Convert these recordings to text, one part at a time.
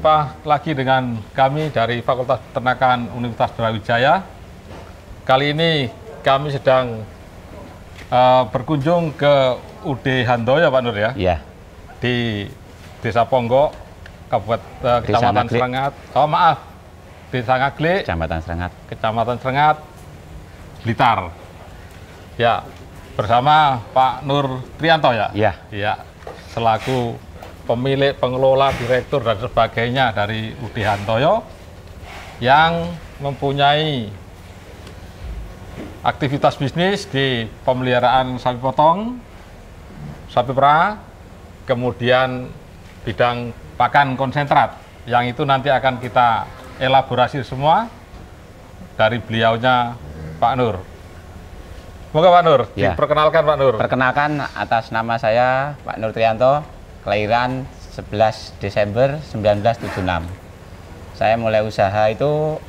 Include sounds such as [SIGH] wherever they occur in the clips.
berjumpa lagi dengan kami dari Fakultas Peternakan Universitas Brawijaya. Kali ini kami sedang uh, berkunjung ke UD Handoyo, Pak Nur ya? Iya. Di Desa Ponggo, Kabupaten uh, Kecamatan Serengat. Oh maaf, Desa Ngaglik. Kecamatan Serengat. Kecamatan Serengat, Blitar. Ya, bersama Pak Nur Trianto ya? Iya. Iya, selaku pemilik, pengelola, direktur dan sebagainya dari Udi Hantoyo yang mempunyai aktivitas bisnis di pemeliharaan sapi potong, sapi perah, kemudian bidang pakan konsentrat yang itu nanti akan kita elaborasi semua dari beliaunya Pak Nur. Semoga Pak Nur, ya. diperkenalkan Pak Nur. Perkenalkan atas nama saya Pak Nur Trianto, kelahiran 11 Desember 1976. Saya mulai usaha itu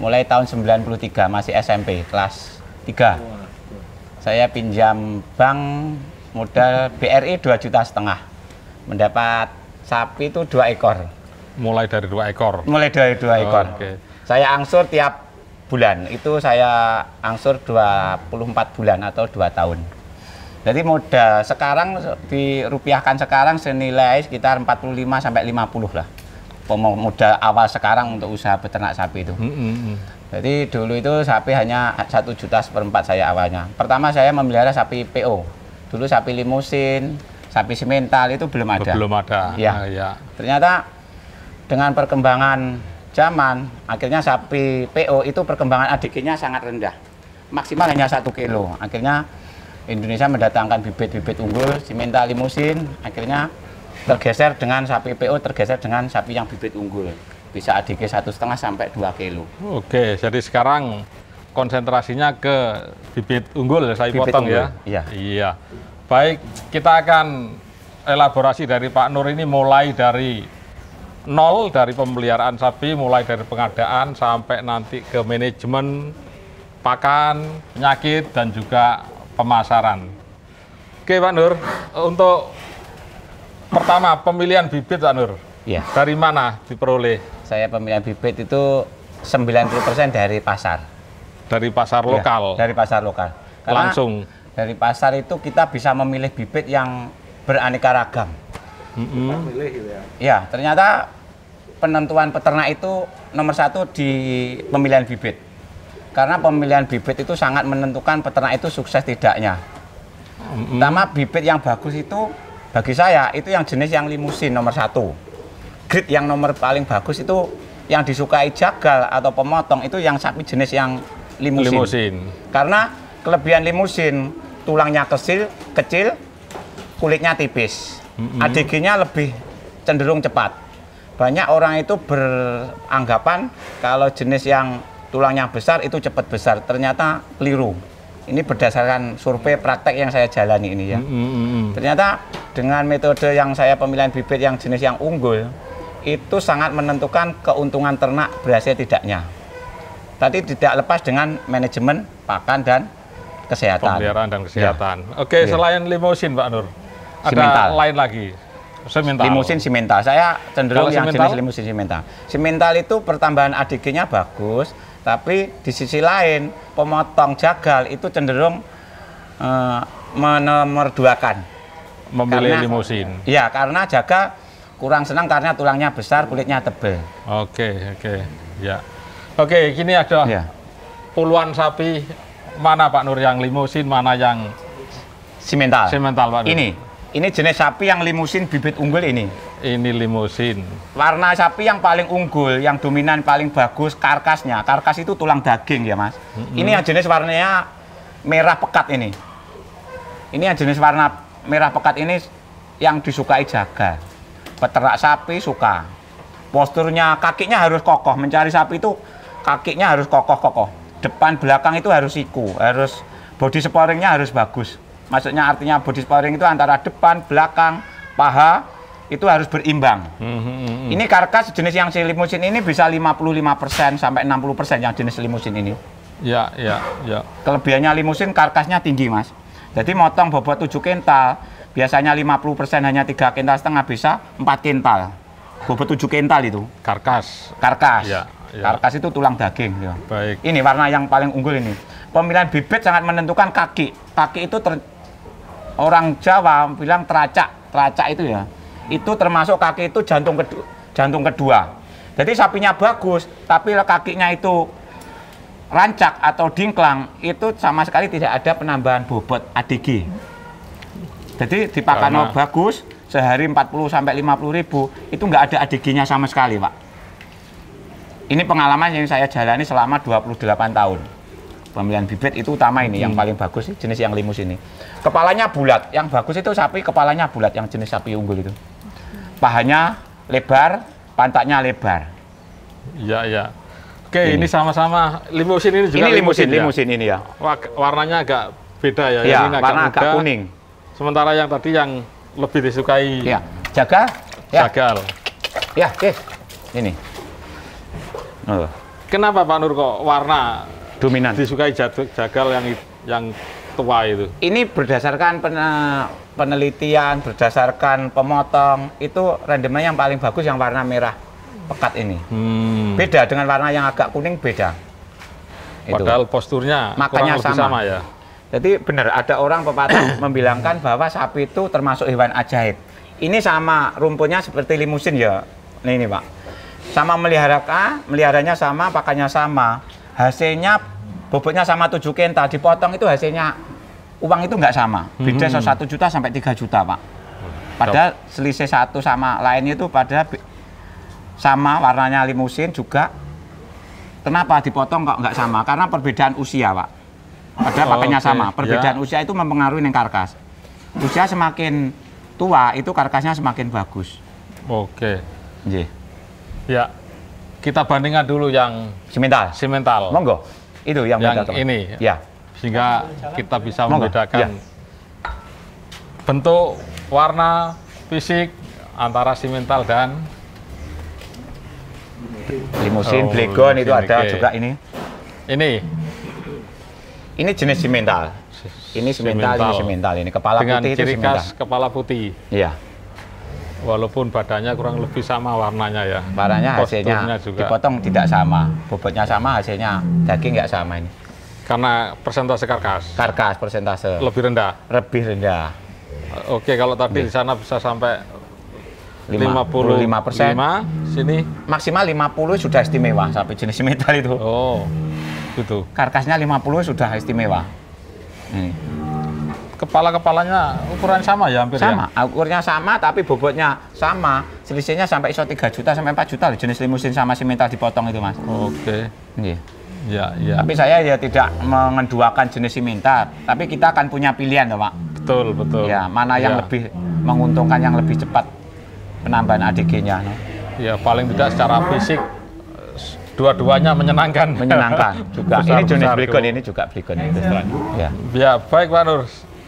mulai tahun 93 masih SMP kelas 3. Saya pinjam bank modal BRI 2 juta setengah. Mendapat sapi itu dua ekor. Mulai dari dua ekor. Mulai dari dua ekor. Oh, okay. Saya angsur tiap bulan. Itu saya angsur 24 bulan atau dua tahun. Jadi modal sekarang dirupiahkan sekarang senilai sekitar 45 sampai 50 lah modal awal sekarang untuk usaha peternak sapi itu. Mm -hmm. Jadi dulu itu sapi hanya satu juta seperempat saya awalnya. Pertama saya memelihara sapi PO. Dulu sapi limusin, sapi simental itu belum ada. Belum ada. Ya. Nah, ya. Ternyata dengan perkembangan zaman, akhirnya sapi PO itu perkembangan adiknya sangat rendah. Maksimal hanya satu kilo. Akhirnya Indonesia mendatangkan bibit-bibit unggul simenta limusin akhirnya tergeser dengan sapi PO tergeser dengan sapi yang bibit unggul bisa ADG satu setengah sampai dua kilo. Oke, jadi sekarang konsentrasinya ke bibit unggul saya bibit potong ya. unggul, ya. Iya. Iya. Baik, kita akan elaborasi dari Pak Nur ini mulai dari nol dari pemeliharaan sapi, mulai dari pengadaan sampai nanti ke manajemen pakan, penyakit dan juga pemasaran. Oke Pak Nur, untuk pertama pemilihan bibit Pak Nur. Ya. Dari mana diperoleh? Saya pemilihan bibit itu 90% dari pasar. Dari pasar iya, lokal. Ya, dari pasar lokal. Karena Langsung. Dari pasar itu kita bisa memilih bibit yang beraneka ragam. Mm -hmm. Ya, iya, ternyata penentuan peternak itu nomor satu di pemilihan bibit. Karena pemilihan bibit itu sangat menentukan peternak itu sukses tidaknya. Mm-hmm. bibit yang bagus itu bagi saya itu yang jenis yang limusin nomor satu. Grid yang nomor paling bagus itu yang disukai jagal atau pemotong itu yang sapi jenis yang limusin. limusin. Karena kelebihan limusin tulangnya kecil, kecil, kulitnya tipis. Mm-hmm. ADG-nya lebih cenderung cepat. Banyak orang itu beranggapan kalau jenis yang Tulangnya besar itu cepat besar ternyata keliru ini berdasarkan survei praktek yang saya jalani ini ya mm -hmm. ternyata dengan metode yang saya pemilihan bibit yang jenis yang unggul itu sangat menentukan keuntungan ternak berhasil tidaknya tadi tidak lepas dengan manajemen pakan dan kesehatan pemeliharaan dan kesehatan ya. oke ya. selain limousin Pak Nur ada Simental. lain lagi Simental. Limusin simental. Saya cenderung Kalau yang simental? jenis limusin simental. Simental itu pertambahan ADG-nya bagus, tapi di sisi lain pemotong jagal itu cenderung uh, menomorduakan. Memilih karena, limusin. Ya karena jaga kurang senang karena tulangnya besar, kulitnya tebal. Oke, oke. Ya. Oke, kini ada ya. puluhan sapi mana Pak Nur yang limusin, mana yang simental? Simental Pak. Nur. Ini. Ini jenis sapi yang limusin bibit unggul ini. Ini limusin. Warna sapi yang paling unggul, yang dominan paling bagus karkasnya. Karkas itu tulang daging ya, Mas. Mm -hmm. Ini yang jenis warnanya merah pekat ini. Ini yang jenis warna merah pekat ini yang disukai jaga. Peternak sapi suka. Posturnya kakinya harus kokoh. Mencari sapi itu kakinya harus kokoh-kokoh. Depan belakang itu harus siku, harus body sporingnya harus bagus maksudnya artinya body sparing itu antara depan, belakang, paha, itu harus berimbang. Hmm. Ini karkas jenis yang silimusin ini bisa 55% sampai 60% yang jenis limusin ini. Ya, ya, ya. Kelebihannya limusin karkasnya tinggi, Mas. Jadi motong bobot 7 kental, biasanya 50% hanya 3 kental setengah bisa 4 kental. Bobot 7 kental itu. Karkas. Karkas. Ya, ya. Karkas itu tulang daging, ya. Baik. Ini warna yang paling unggul ini. Pemilihan bibit sangat menentukan kaki. Kaki itu ter... orang Jawa bilang teracak. Teracak itu ya itu termasuk kaki itu jantung kedua, jantung kedua. Jadi sapinya bagus, tapi kakinya itu rancak atau dingklang itu sama sekali tidak ada penambahan bobot ADG. Jadi di Pakano bagus sehari 40 sampai 50 ribu itu nggak ada ADG-nya sama sekali, Pak. Ini pengalaman yang saya jalani selama 28 tahun. Pemilihan bibit itu utama ini, hmm. yang paling bagus jenis yang limus ini. Kepalanya bulat, yang bagus itu sapi kepalanya bulat, yang jenis sapi unggul itu pahanya lebar, pantatnya lebar. Iya, iya. Oke, ini, ini sama-sama limusin ini juga. Ini limusin, limusin, ya? ini ya. Warnanya agak beda ya. Iya, ini agak warna agak, agak kuning. Sementara yang tadi yang lebih disukai. Iya. Jaga. Ya. Jagal. Ya, oke. Ini. Oh. Kenapa Pak Nur kok warna dominan disukai jagal yang yang tua itu? Ini berdasarkan pena, penelitian berdasarkan pemotong itu rendemen yang paling bagus yang warna merah pekat ini. Hmm. Beda dengan warna yang agak kuning beda. Itu. posturnya makanya sama. sama ya. Jadi benar ada orang pepatah [COUGHS] membilangkan bahwa sapi itu termasuk hewan ajaib. Ini sama rumputnya seperti limusin ya. Ini, ini Pak. Sama melihara meliharanya sama, pakannya sama. Hasilnya bobotnya sama 7 kenta, dipotong itu hasilnya uang itu nggak sama. Beda hmm. satu juta sampai tiga juta, Pak. Hmm. Pada selisih satu sama lainnya itu pada sama warnanya limusin juga. Kenapa dipotong kok nggak sama? Karena perbedaan usia, Pak. Padahal oh, pakainya okay. sama. Ya. Perbedaan ya. usia itu mempengaruhi yang karkas. Usia semakin tua itu karkasnya semakin bagus. Oke. Okay. Ya. Kita bandingkan dulu yang simental. Simental. Monggo. Itu yang, yang ini. Ya sehingga kita bisa membedakan ya. bentuk, warna, fisik antara si mental dan limusin, oh, blegon itu ada okay. juga ini. Ini. Ini jenis simental. Ini simental, ini simental, ini kepala Dengan putih ciri itu simental. kepala putih. Iya. Walaupun badannya kurang lebih sama warnanya ya. Warnanya hasilnya juga. dipotong tidak sama, bobotnya sama, hasilnya daging nggak sama ini. Karena persentase karkas. Karkas persentase. Lebih rendah. Lebih rendah. Oke, kalau tadi di sana bisa sampai 55 persen. sini maksimal 50 sudah istimewa sampai jenis metal itu. Oh, gitu. Karkasnya 50 sudah istimewa. Hmm. Kepala kepalanya ukuran sama ya hampir ya? sama. Ya? Ukurnya sama tapi bobotnya sama. Selisihnya sampai iso 3 juta sampai 4 juta jenis limusin sama simental dipotong itu mas. Oke. Okay. Ya, ya. Tapi saya ya tidak mengenduakan jenis siminta, tapi kita akan punya pilihan ya Pak. Betul, betul. Ya, mana yang ya. lebih menguntungkan yang lebih cepat penambahan ADG-nya. Ya, paling tidak secara fisik dua-duanya menyenangkan. Menyenangkan [LAUGHS] juga. Besar, ini jenis berikut ini juga berikut. Ya, ya. ya, baik Pak Nur.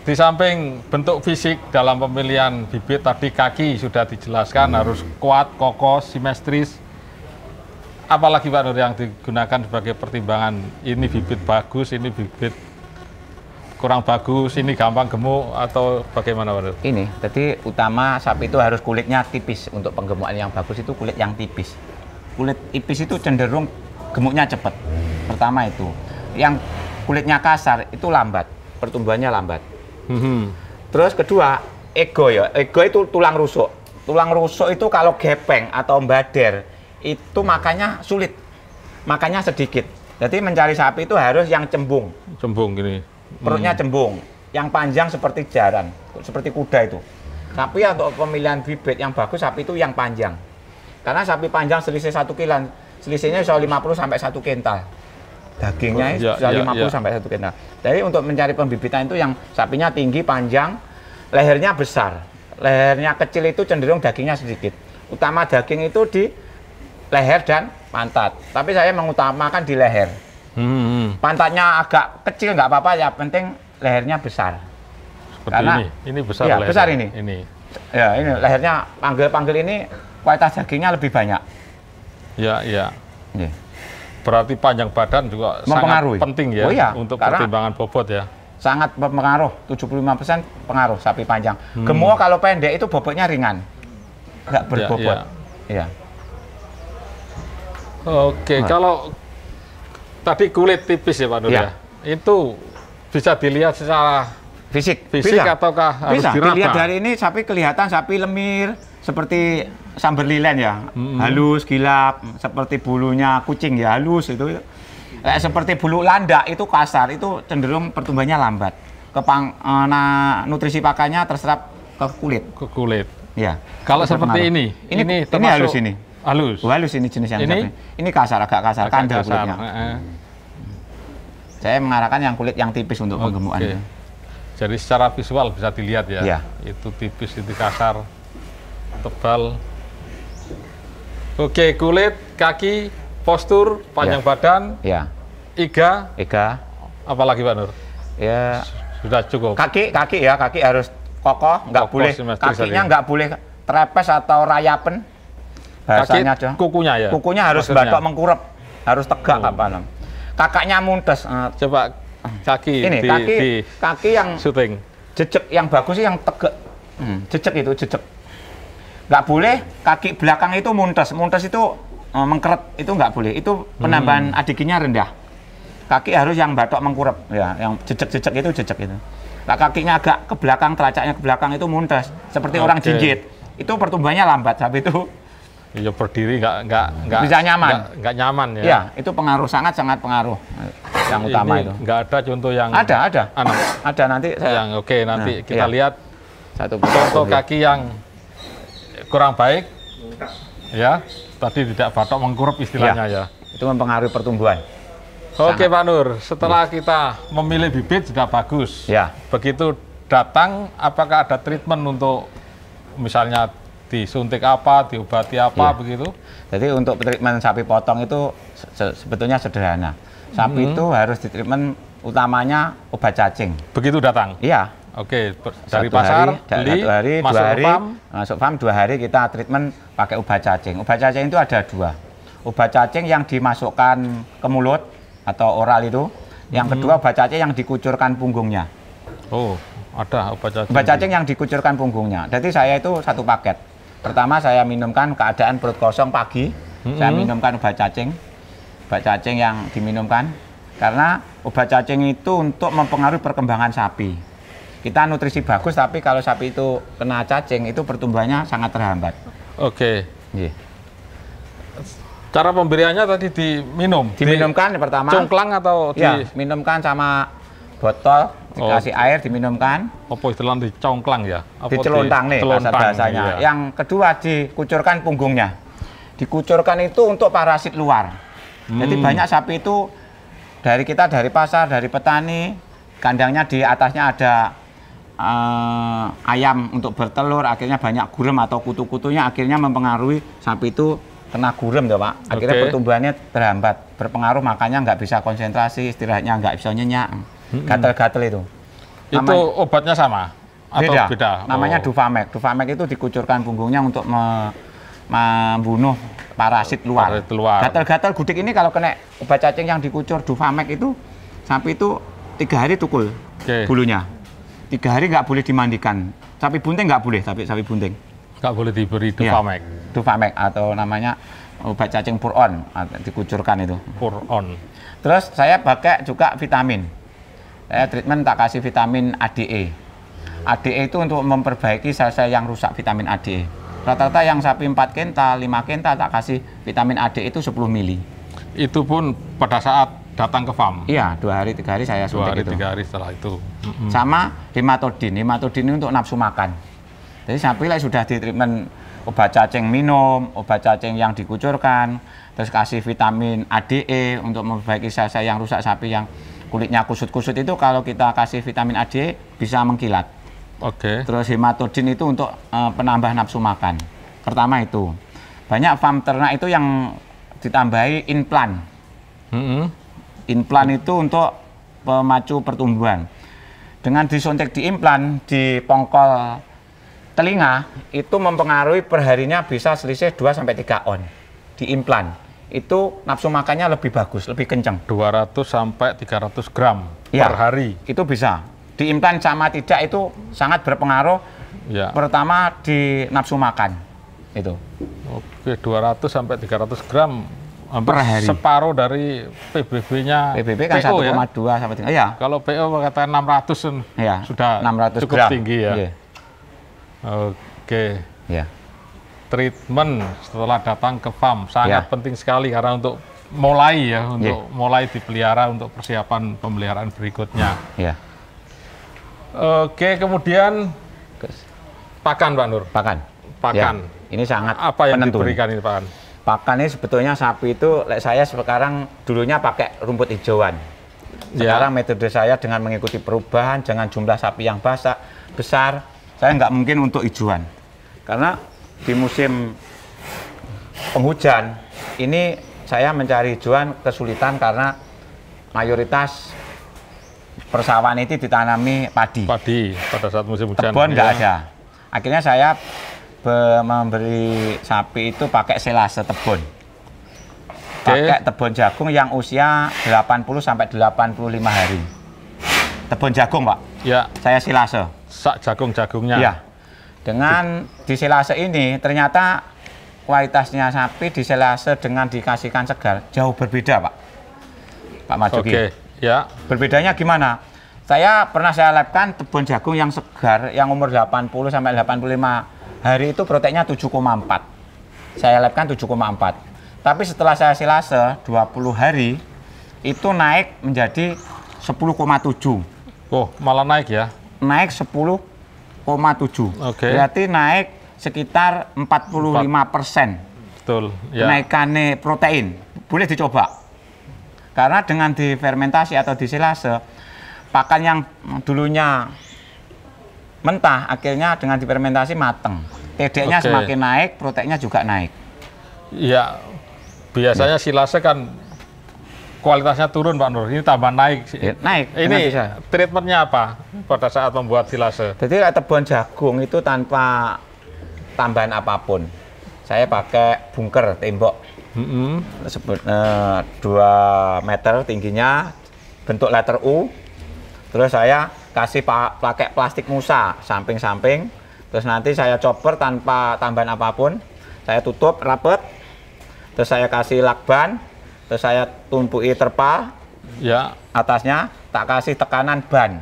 Di samping bentuk fisik dalam pemilihan bibit tadi kaki sudah dijelaskan hmm. harus kuat, kokoh, simetris apalagi Pak Nur yang digunakan sebagai pertimbangan ini bibit bagus, ini bibit kurang bagus, ini gampang gemuk atau bagaimana Pak Nur? Ini, jadi utama sapi itu harus kulitnya tipis untuk penggemukan yang bagus itu kulit yang tipis. Kulit tipis itu cenderung gemuknya cepat. Pertama itu. Yang kulitnya kasar itu lambat, pertumbuhannya lambat. Hmm. Terus kedua, ego ya. Ego itu tulang rusuk. Tulang rusuk itu kalau gepeng atau mbader, itu makanya sulit, makanya sedikit. Jadi mencari sapi itu harus yang cembung. Cembung gini. Perutnya hmm. cembung, yang panjang seperti jaran, seperti kuda itu. Tapi untuk pemilihan bibit yang bagus sapi itu yang panjang. Karena sapi panjang selisih satu kilan, selisihnya bisa 50 sampai satu kental. Dagingnya oh, iya, 50 iya, iya. sampai satu kental. Jadi untuk mencari pembibitan itu yang sapinya tinggi, panjang, lehernya besar. Lehernya kecil itu cenderung dagingnya sedikit. Utama daging itu di leher dan pantat. Tapi saya mengutamakan di leher. Hmm. Pantatnya agak kecil nggak apa-apa ya, penting lehernya besar. Seperti Karena, ini. Ini besar ya, leher. besar ini. Ini. Ya, ini lehernya panggil-panggil ini kualitas dagingnya lebih banyak. Ya, ya. iya. Ya. Berarti panjang badan juga sangat penting ya oh, iya. untuk Karena pertimbangan bobot ya. Sangat lima 75% pengaruh sapi panjang. Hmm. Gemuk kalau pendek itu bobotnya ringan. Nggak ya, berbobot. Ya, ya. ya. Oke, nah. kalau tadi kulit tipis ya Pak Nur iya. ya. Itu bisa dilihat secara fisik, fisik bisa. ataukah bisa. harus Dilihat dari ini sapi kelihatan sapi lemir seperti sambal lilin ya, hmm. halus gilap seperti bulunya kucing ya halus itu. Eh, seperti bulu landak itu kasar itu cenderung pertumbuhannya lambat. Kepang, eh, nah, nutrisi pakannya terserap ke kulit. Ke kulit. Ya. Kalau seperti pengaruh. ini, ini ini termasuk ini halus ini halus halus ini jenis yang ini, ini kasar agak kasar agak kandel kasar. kulitnya hmm. saya mengarahkan yang kulit yang tipis untuk okay. penggemukan jadi secara visual bisa dilihat ya, ya. itu tipis itu kasar tebal oke kulit kaki postur panjang ya. badan ya iga iga apalagi pak Nur ya sudah cukup kaki kaki ya kaki harus kokoh nggak boleh kakinya nggak boleh trepes atau rayapen bahasanya aja. Kukunya ya. Kukunya harus batok mengkurep, harus tegak oh. apa nam. Kakaknya mundes. Eh, Coba kaki ini di, kaki di kaki yang syuting. Jejak yang bagus sih yang tegak. Hmm, jejak itu jejak. Nggak boleh kaki belakang itu mundes. Mundes itu uh, mengkeret itu nggak boleh. Itu penambahan hmm. adikinya rendah. Kaki harus yang batok mengkurep ya, yang jejak-jejak itu jejak itu. Nah, kakinya agak ke belakang, teracaknya ke belakang itu mundes, seperti okay. orang jinjit. Itu pertumbuhannya lambat tapi itu ya berdiri nggak nggak nggak bisa nyaman nggak nyaman ya. Iya itu pengaruh sangat sangat pengaruh eh, yang utama Ini itu nggak ada contoh yang ada ada anak. ada nanti saya yang oke okay, nanti nah, kita iya. lihat satu contoh kaki yang kurang baik ya tadi tidak batok mengkurup istilahnya ya, ya. itu mempengaruhi pertumbuhan oke okay, Pak Nur setelah ya. kita memilih bibit sudah bagus ya begitu datang apakah ada treatment untuk misalnya disuntik apa, diobati apa iya. begitu? Jadi untuk treatment sapi potong itu se sebetulnya sederhana. Sapi hmm. itu harus di treatment utamanya obat cacing. Begitu datang? Iya. Oke, dari satu pasar, hari, beli, satu hari, masuk dua hari, farm. masuk farm dua hari kita treatment pakai obat cacing. Obat cacing itu ada dua. Obat cacing yang dimasukkan ke mulut atau oral itu. Yang hmm. kedua obat cacing yang dikucurkan punggungnya. Oh, ada obat cacing. Obat cacing yang dikucurkan punggungnya. Jadi saya itu satu paket Pertama saya minumkan keadaan perut kosong pagi. hmm Saya minumkan obat cacing. Obat cacing yang diminumkan karena obat cacing itu untuk mempengaruhi perkembangan sapi. Kita nutrisi bagus tapi kalau sapi itu kena cacing itu pertumbuhannya sangat terhambat. Oke. Okay. Iya. Yeah. Cara pemberiannya tadi diminum. Diminumkan di, pertama. Cungklang atau di... Ya, minumkan sama botol oh. dikasih oh. air diminumkan. Apa istilah dicongklang ya? Apa dicelontang nih celontang, bahasa bahasanya. Iya. Yang kedua dikucurkan punggungnya. Dikucurkan itu untuk parasit luar. Hmm. Jadi banyak sapi itu dari kita dari pasar, dari petani, kandangnya di atasnya ada uh, ayam untuk bertelur, akhirnya banyak gurem atau kutu-kutunya akhirnya mempengaruhi sapi itu kena gurem ya Pak. Akhirnya okay. pertumbuhannya terhambat, berpengaruh makanya nggak bisa konsentrasi, istirahatnya nggak bisa nyenyak gatel-gatel itu. Itu obatnya sama? Atau beda. beda? Namanya oh. Dufamek. Dufamek itu dikucurkan punggungnya untuk me membunuh parasit luar. Gatel-gatel gudik ini kalau kena obat cacing yang dikucur Dufamek itu sapi itu tiga hari tukul okay. bulunya. Tiga hari nggak boleh dimandikan. Sapi bunting nggak boleh, tapi sapi bunting. Nggak boleh diberi iya. Dufamek. Ya, Dufamek atau namanya obat cacing puron dikucurkan itu. Puron. Terus saya pakai juga vitamin saya eh, treatment tak kasih vitamin ADE ADE itu untuk memperbaiki sel-sel yang rusak vitamin ADE rata-rata yang sapi 4 kenta, 5 kenta tak kasih vitamin ADE itu 10 mili itu pun pada saat datang ke farm? Iya, dua hari, tiga hari saya suntik dua hari, itu. tiga hari setelah itu. Sama hematodin, hematodin ini untuk nafsu makan. Jadi sapi lah sudah di treatment obat cacing minum, obat cacing yang dikucurkan, terus kasih vitamin ADE untuk memperbaiki sel-sel yang rusak sapi yang kulitnya kusut-kusut itu kalau kita kasih vitamin A bisa mengkilat. Oke. Okay. Terus hematodin itu untuk e, penambah nafsu makan. Pertama itu. Banyak farm ternak itu yang ditambahi implan. Mm -hmm. Implan itu untuk pemacu pertumbuhan. Dengan disuntik di implan di pongkol telinga itu mempengaruhi perharinya bisa selisih 2 sampai 3 on di implan itu nafsu makannya lebih bagus, lebih kencang. 200 sampai 300 gram ya, per hari. Itu bisa. Diimpan sama tidak itu sangat berpengaruh. Ya. Pertama di nafsu makan itu. Oke, 200 sampai 300 gram per hari. separuh dari PBB-nya. PBB kan 1,2 ya? sampai 3. Ya. Kalau PO kata 600 ya. sudah 600 cukup gram. tinggi ya. ya. Oke. Ya treatment setelah datang ke farm sangat ya. penting sekali karena untuk mulai ya untuk yeah. mulai dipelihara untuk persiapan pemeliharaan berikutnya. Yeah. Oke, kemudian pakan Pak Nur. Pakan. Pakan. Ya. Ini sangat apa yang penentu. diberikan ini pakan? Pakan ini sebetulnya sapi itu saya sekarang dulunya pakai rumput hijauan. Ya. Sekarang ya. metode saya dengan mengikuti perubahan, jangan jumlah sapi yang basah, besar, saya nggak mungkin untuk hijauan. Karena di musim penghujan ini saya mencari hijauan kesulitan karena mayoritas persawahan itu ditanami padi. Padi pada saat musim hujan. Tebon tidak iya. ada. Akhirnya saya memberi sapi itu pakai selase tebon. Pakai tebon jagung yang usia 80 sampai 85 hari. Tebon jagung, Pak. Ya. Saya silase. Sak jagung-jagungnya. Ya. Dengan di diselase ini ternyata kualitasnya sapi di diselase dengan dikasihkan segar jauh berbeda, Pak. Pak Maduki. Oke, ya. Berbedanya gimana? Saya pernah saya lepkan tebon jagung yang segar yang umur 80 sampai 85 hari itu proteinnya 7,4. Saya lepkan 7,4. Tapi setelah saya silase 20 hari itu naik menjadi 10,7. Oh, malah naik ya? Naik Okay. Berarti naik sekitar 45 persen. Betul. Ya. Kenaikannya protein. Boleh dicoba. Karena dengan difermentasi atau disilase, pakan yang dulunya mentah, akhirnya dengan difermentasi mateng. TD-nya okay. semakin naik, proteinnya juga naik. Iya. biasanya nah. silase kan kualitasnya turun Pak Nur. Ini tambah naik. Ya, naik. Ini bisa. treatmentnya apa pada saat membuat silase? Jadi tebuan jagung itu tanpa tambahan apapun. Saya pakai bunker tembok. Mm -hmm. Sebut, eh, meter tingginya, bentuk letter U. Terus saya kasih pakai plastik musa samping-samping. Terus nanti saya chopper tanpa tambahan apapun. Saya tutup rapet. Terus saya kasih lakban terus saya tumpuki terpa ya atasnya tak kasih tekanan ban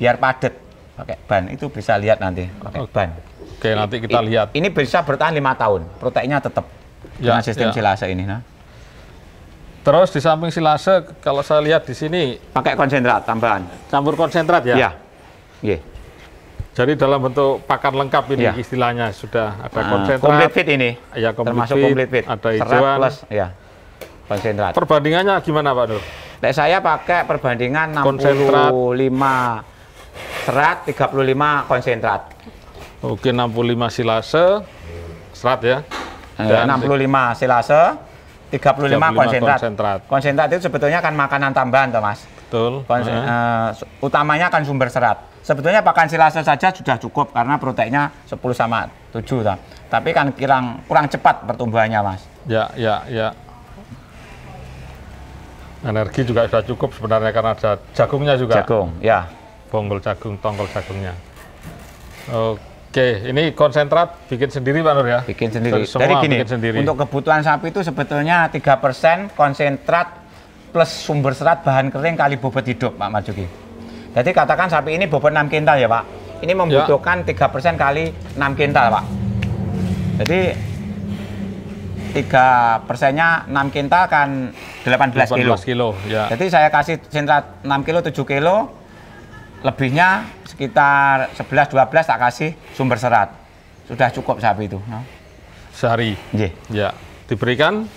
biar padat pakai ban itu bisa lihat nanti pakai oke. ban oke nanti kita I, lihat ini bisa bertahan lima tahun proteknya tetap ya, dengan sistem ya. silase ini nah terus di samping silase kalau saya lihat di sini pakai konsentrat tambahan campur konsentrat ya ya Jadi dalam bentuk pakan lengkap ini ya. istilahnya sudah ada ah, konsentrat. Komplit fit ini. Ya, komplit termasuk fit, komplit fit. Ada hijauan. Plus, ya. Konsentrat. Perbandingannya gimana Pak Nur? Nah, saya pakai perbandingan 65 lima serat, 35 konsentrat. Oke, 65 silase, serat ya. Eh, Dan 65 silase, 35, 35 konsentrat. konsentrat. Konsentrat itu sebetulnya kan makanan tambahan toh, Mas. Betul. Konsen, uh -huh. Eh, uh, utamanya kan sumber serat. Sebetulnya pakan silase saja sudah cukup karena proteinnya 10 sama 7 toh. Tapi kan kurang kurang cepat pertumbuhannya, Mas. Ya, ya, ya. Energi juga sudah cukup sebenarnya karena ada jagungnya juga. Jagung, ya. Bonggol jagung, tongkol jagungnya. Oke, ini konsentrat bikin sendiri Pak Nur ya? Bikin sendiri. Semua Dari gini, bikin sendiri. untuk kebutuhan sapi itu sebetulnya 3% konsentrat plus sumber serat bahan kering kali bobot hidup Pak Marjuki. Jadi katakan sapi ini bobot 6 kintal ya Pak. Ini ya. membutuhkan ya. 3% kali 6 kintal Pak. Jadi tiga persennya 6 kintal kan 18, 18 kilo. kilo ya. Jadi saya kasih sintrat 6 kilo 7 kilo lebihnya sekitar 11 12 tak kasih sumber serat. Sudah cukup sapi itu. Ya. Sehari. Yeah. Ya. Diberikan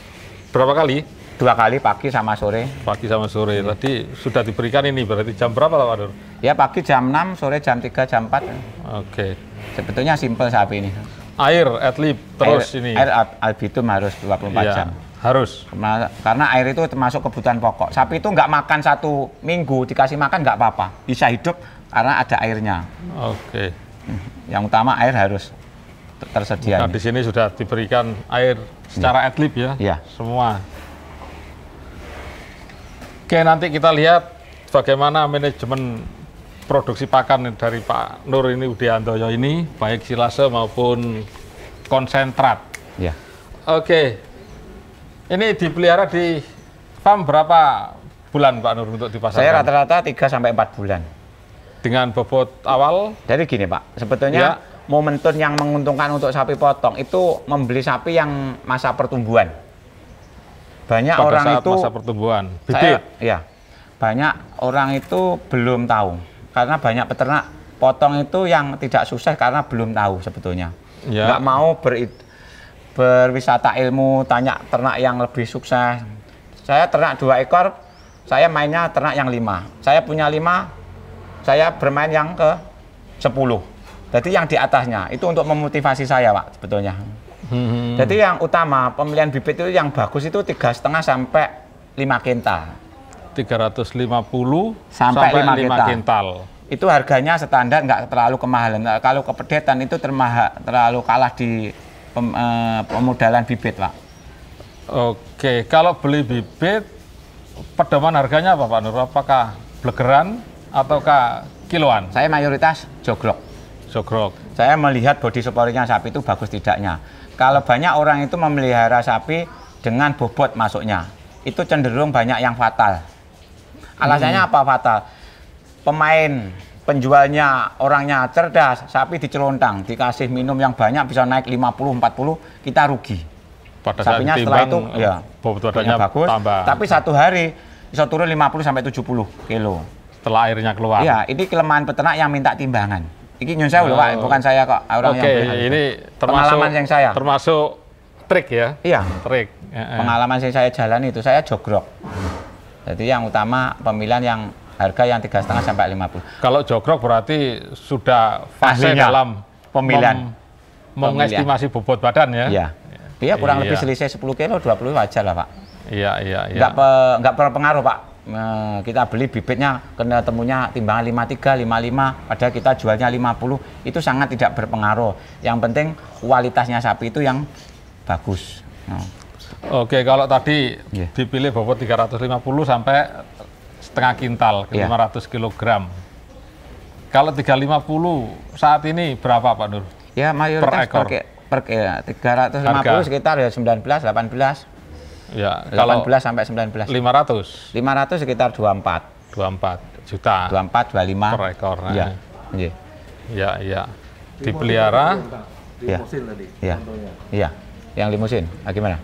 berapa kali? Dua kali pagi sama sore. Pagi sama sore. Yeah. Iya. Tadi sudah diberikan ini berarti jam berapa Pak Dur? Ya pagi jam 6, sore jam 3, jam 4. Oke. Okay. Sebetulnya simpel sapi ini air at terus air, ini. Air albitum harus 24 iya, jam. Harus. Karena, air itu termasuk kebutuhan pokok. Sapi itu nggak makan satu minggu, dikasih makan nggak apa-apa. Bisa hidup karena ada airnya. Oke. Okay. Hmm, yang utama air harus tersedia. Nah, di sini sudah diberikan air secara ya. atlip ya. Iya. Semua. Oke, nanti kita lihat bagaimana manajemen produksi pakan dari Pak Nur ini Udiantoyo ini baik silase maupun konsentrat. Ya. Oke. Ini dipelihara di farm berapa bulan Pak Nur untuk dipasarkan? Saya rata-rata 3 sampai 4 bulan. Dengan bobot awal? Jadi gini Pak, sebetulnya ya. momentum yang menguntungkan untuk sapi potong itu membeli sapi yang masa pertumbuhan. Banyak Pada orang saat itu masa pertumbuhan. Saya, ya. Banyak orang itu belum tahu karena banyak peternak potong itu yang tidak susah karena belum tahu sebetulnya. Ya. Nggak mau ber, berwisata ilmu, tanya ternak yang lebih sukses. Saya ternak dua ekor, saya mainnya ternak yang lima. Saya punya lima, saya bermain yang ke sepuluh. Jadi yang di atasnya itu untuk memotivasi saya, Pak, sebetulnya. Hmm. Jadi yang utama pemilihan bibit itu yang bagus itu tiga setengah sampai lima kental. 350 sampai, sampai 5, 5 kintal. Itu harganya standar nggak terlalu kemahalan. Nah, kalau kepedetan itu termaha, terlalu kalah di pem, eh, pemodalan bibit, Pak. Oke, kalau beli bibit pedoman harganya apa Pak Nur? Apakah blegeran ataukah kiloan? Saya mayoritas jogrok. Jogrok. Saya melihat body supportnya sapi itu bagus tidaknya. Kalau banyak orang itu memelihara sapi dengan bobot masuknya, itu cenderung banyak yang fatal. Alasannya hmm. apa fatal? Pemain penjualnya orangnya cerdas, sapi dicelontang, dikasih minum yang banyak bisa naik 50 40, kita rugi. Pada Sapinya setelah itu eh, ya bobotnya bagus, tambah. tapi satu hari bisa turun 50 sampai 70 kilo. Setelah airnya keluar. Iya, ini kelemahan peternak yang minta timbangan. Ini nyun saya oh. bukan saya kok orang okay, yang Oke, ini termasuk pengalaman yang saya. Termasuk trik ya? Iya. Trik. Pengalaman yang saya jalan itu saya jogrok. Jadi yang utama pemilihan yang harga yang tiga setengah sampai 50. Kalau jokrok berarti sudah fase dalam pemilihan mengestimasi bobot badan ya. Iya. Dia kurang iya. lebih selisih 10 kilo 20 wajar lah, Pak. Iya, iya, iya. Enggak pe, enggak berpengaruh, Pak. kita beli bibitnya kena temunya timbangan 53, 55, padahal kita jualnya 50, itu sangat tidak berpengaruh. Yang penting kualitasnya sapi itu yang bagus. Nah. Oke, kalau tadi yeah. dipilih bobot 350 sampai setengah kintal, yeah. 500 kilogram. Kalau 350 saat ini berapa Pak Nur? Ya mayoritas per ekor. Per, per, ya, 350 Harga. sekitar ya 19, 18. Ya, 18 belas sampai 19. 500. 500 sekitar 24. 24 juta. 24 25 per ekor. Nah. Iya. Ya. Iya. Ya, ya. Dipelihara. Limosin ya. tadi. Iya. Iya. Yang limusin? Ah, gimana?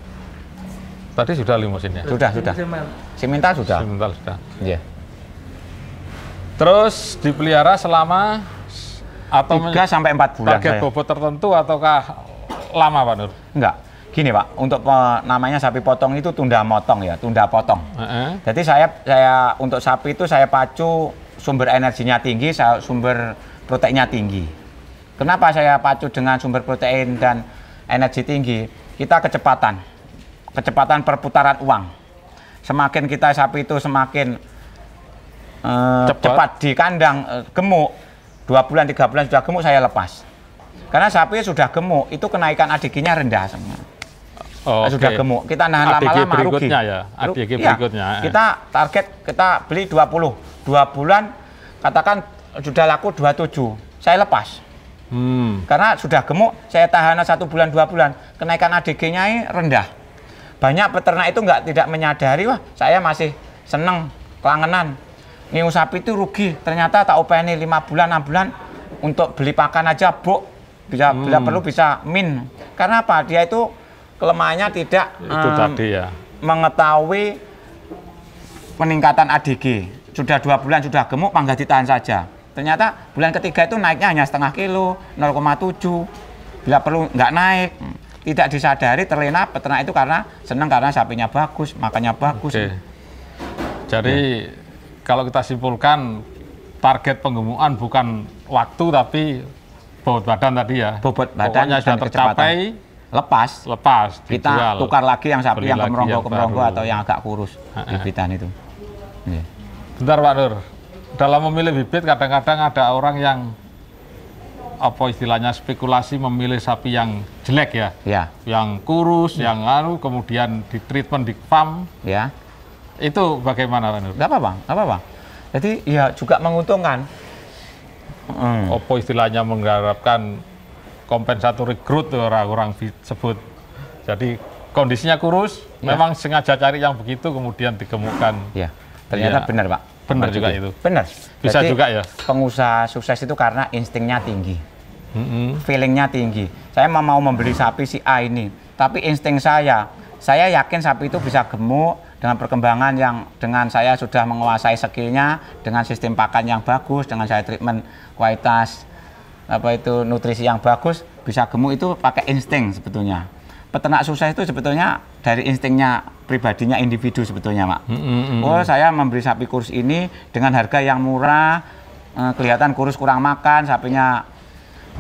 Tadi sudah limusinnya. Sudah, sudah. Simental sudah. Simental sudah. Iya. Yeah. Terus dipelihara selama atau 3 sampai empat bulan. Target bobot tertentu ataukah lama Pak Nur? Enggak. Gini Pak, untuk namanya sapi potong itu tunda motong ya, tunda potong. Uh -uh. Jadi saya saya untuk sapi itu saya pacu sumber energinya tinggi, sumber proteinnya tinggi. Kenapa saya pacu dengan sumber protein dan energi tinggi? Kita kecepatan kecepatan perputaran uang. Semakin kita sapi itu semakin uh, cepat. cepat di kandang uh, gemuk, dua bulan tiga bulan sudah gemuk saya lepas. Karena sapi sudah gemuk itu kenaikan adikinya rendah semua. Oh, sudah okay. gemuk. Kita nahan lama-lama rugi. Ya, ADG berikutnya. Ya, iya, eh. kita target kita beli 20. Dua bulan katakan sudah laku 27. Saya lepas. Hmm. Karena sudah gemuk, saya tahan satu bulan dua bulan. Kenaikan ADG-nya rendah banyak peternak itu nggak tidak menyadari wah saya masih seneng kelangenan ini sapi itu rugi ternyata tak openi lima bulan enam bulan untuk beli pakan aja bu bisa hmm. bila perlu bisa min karena apa dia itu kelemahannya tidak itu um, tadi ya mengetahui peningkatan ADG sudah dua bulan sudah gemuk panggah ditahan saja ternyata bulan ketiga itu naiknya hanya setengah kilo 0,7 bila perlu nggak naik hmm tidak disadari terlena peternak itu karena senang karena sapinya bagus, makannya bagus. Oke. Jadi ya. kalau kita simpulkan target penggemukan bukan waktu tapi bobot badan tadi ya. Bobot badan Pokoknya sudah tercapai lepas lepas kita tukar lagi yang sapi yang kemerongko kemerongko atau yang agak kurus bibitan itu. Ya. Bentar Pak Nur, dalam memilih bibit kadang-kadang ada orang yang apa istilahnya spekulasi memilih sapi yang jelek ya, ya. yang kurus, ya. yang lalu kemudian di treatment di farm, ya. itu bagaimana Pak Nur? Gak apa-apa, gak apa-apa. Jadi ya juga menguntungkan. Hmm. Apa istilahnya mengharapkan kompensatory growth orang-orang sebut. Jadi kondisinya kurus, ya. memang sengaja cari yang begitu kemudian digemukkan. Ya, ternyata ya. benar Pak Benar juga itu. Benar. Bisa Jadi, juga ya. Pengusaha sukses itu karena instingnya tinggi. Mm -hmm. Feelingnya tinggi. Saya mau mau membeli sapi si A ini, tapi insting saya, saya yakin sapi itu bisa gemuk dengan perkembangan yang dengan saya sudah menguasai skillnya, dengan sistem pakan yang bagus, dengan saya treatment kualitas apa itu nutrisi yang bagus, bisa gemuk itu pakai insting sebetulnya peternak susah itu sebetulnya dari instingnya pribadinya individu sebetulnya, Mak. Mm -hmm. Oh, hmm. saya memberi sapi kurus ini dengan harga yang murah, eh, kelihatan kurus kurang makan, sapinya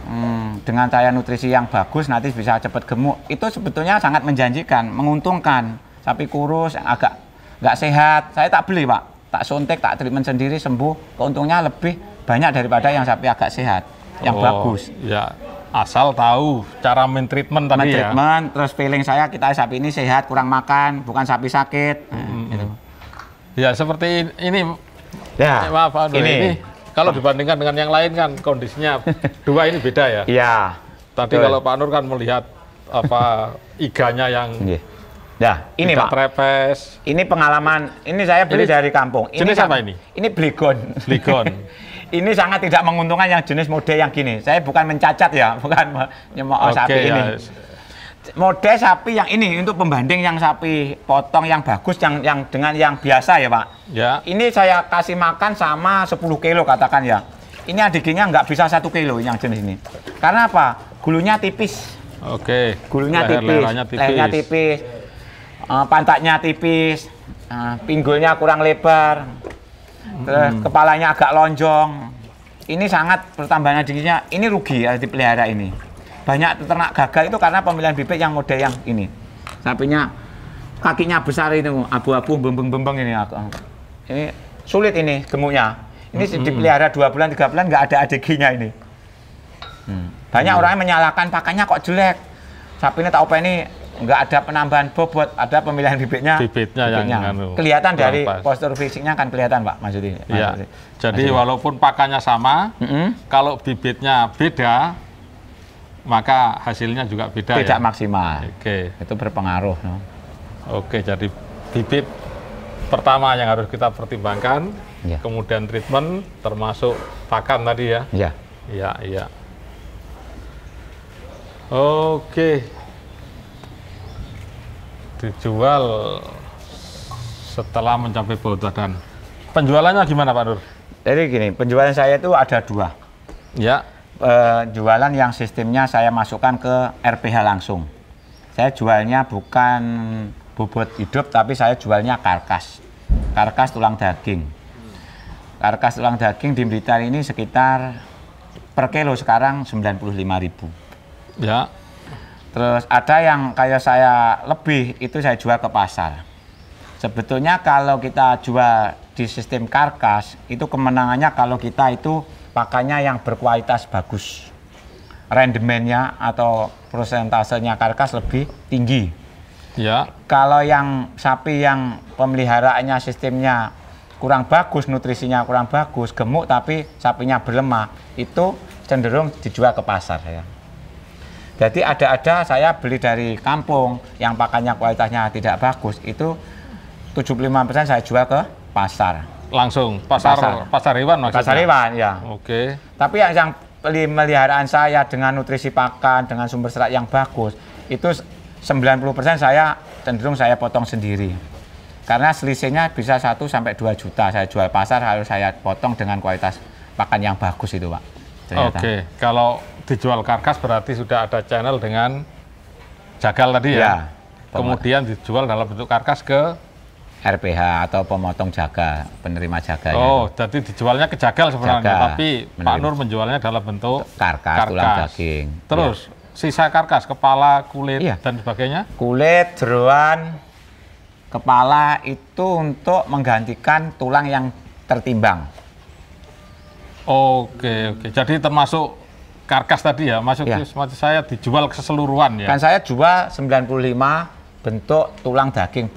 mm, dengan cahaya nutrisi yang bagus nanti bisa cepat gemuk. Itu sebetulnya sangat menjanjikan, menguntungkan. Sapi kurus yang agak nggak sehat, saya tak beli, Pak. Tak suntik, tak treatment sendiri sembuh. Keuntungnya lebih banyak daripada yang sapi agak sehat, yang oh, bagus. Ya asal tahu cara treatment tadi ya. treatment, terus feeling saya kita sapi ini sehat, kurang makan, bukan sapi sakit. Nah, hmm, hmm. gitu. Ya seperti ini. Ya. Eh, maaf, aduh, ini. ini kalau dibandingkan dengan yang lain kan kondisinya [LAUGHS] dua ini beda ya. Iya. Tadi Betul. kalau Pak Nur kan melihat apa [LAUGHS] iganya yang yeah. Ya, ini Pak. Trepes. Ini pengalaman, ini saya beli ini, dari kampung. Ini jenis kan apa ini? Ini bligon. Bligon. [LAUGHS] ini sangat tidak menguntungkan yang jenis mode yang gini. Saya bukan mencacat ya, [LAUGHS] bukan nyemok okay, sapi ya. ini. Mode sapi yang ini untuk pembanding yang sapi potong yang bagus yang yang dengan yang biasa ya Pak. Ya. Ini saya kasih makan sama 10 kilo katakan ya. Ini adiknya nggak bisa satu kilo yang jenis ini. Karena apa? Gulunya tipis. Oke. Okay. Gulunya Leher, tipis. Lehernya tipis. tipis. Eh, pantatnya tipis. Eh, pinggulnya kurang lebar terus hmm. kepalanya agak lonjong. Ini sangat pertambahan giginya. Ini rugi harus ya dipelihara ini. Banyak ternak gagal itu karena pemilihan bibit yang model yang ini. Sapinya kakinya besar itu abu-abu bembeng-bembeng ini. Ini sulit ini gemuknya. Ini hmm. dipelihara dua bulan tiga bulan nggak ada adeginya ini. Hmm. Banyak hmm. orang yang menyalahkan pakannya kok jelek. Sapi ini tak apa ini nggak ada penambahan bobot, ada pemilihan bibitnya. Bibitnya, bibitnya. yang kelihatan dari pas. postur fisiknya akan kelihatan, Pak. Maksudnya. Iya. Jadi Maksudnya. walaupun pakannya sama, mm -hmm. kalau bibitnya beda, maka hasilnya juga beda. Tidak ya? maksimal. Oke. Okay. Itu berpengaruh. No? Oke, jadi bibit pertama yang harus kita pertimbangkan, yeah. kemudian treatment, termasuk pakan tadi ya. Iya. Iya, iya. Oke dijual setelah mencapai bau dan penjualannya gimana Pak Nur? Jadi gini, penjualan saya itu ada dua. Ya. E, jualan yang sistemnya saya masukkan ke RPH langsung. Saya jualnya bukan bobot hidup, tapi saya jualnya karkas, karkas tulang daging. Karkas tulang daging di Blitar ini sekitar per kilo sekarang 95.000. Ya Terus ada yang kayak saya lebih itu saya jual ke pasar. Sebetulnya kalau kita jual di sistem karkas itu kemenangannya kalau kita itu pakainya yang berkualitas bagus. Rendemennya atau persentasenya karkas lebih tinggi. Ya. Kalau yang sapi yang pemeliharaannya sistemnya kurang bagus, nutrisinya kurang bagus, gemuk tapi sapinya berlemak, itu cenderung dijual ke pasar ya jadi ada-ada saya beli dari kampung yang pakannya kualitasnya tidak bagus itu 75% saya jual ke pasar. Langsung pasar pasar, pasar hewan maksudnya. Pasar hewan ya. Oke. Tapi yang yang peliharaan saya dengan nutrisi pakan, dengan sumber serat yang bagus itu 90% saya cenderung saya potong sendiri. Karena selisihnya bisa 1 sampai 2 juta saya jual pasar harus saya potong dengan kualitas pakan yang bagus itu, Pak. Oke, okay. kalau dijual karkas berarti sudah ada channel dengan jagal tadi ya. ya Kemudian dijual dalam bentuk karkas ke RPH atau pemotong jaga, penerima jaga. Ya. Oh, jadi dijualnya ke jagal sebenarnya, jaga, tapi menerima. Pak Nur menjualnya dalam bentuk karkas, karkas. tulang daging. Terus ya. sisa karkas, kepala, kulit ya. dan sebagainya? Kulit, jeruan, kepala itu untuk menggantikan tulang yang tertimbang. Oke, oke. Jadi termasuk karkas tadi ya, maksudnya ya. saya dijual keseluruhan ya. Kan saya jual 95 bentuk tulang daging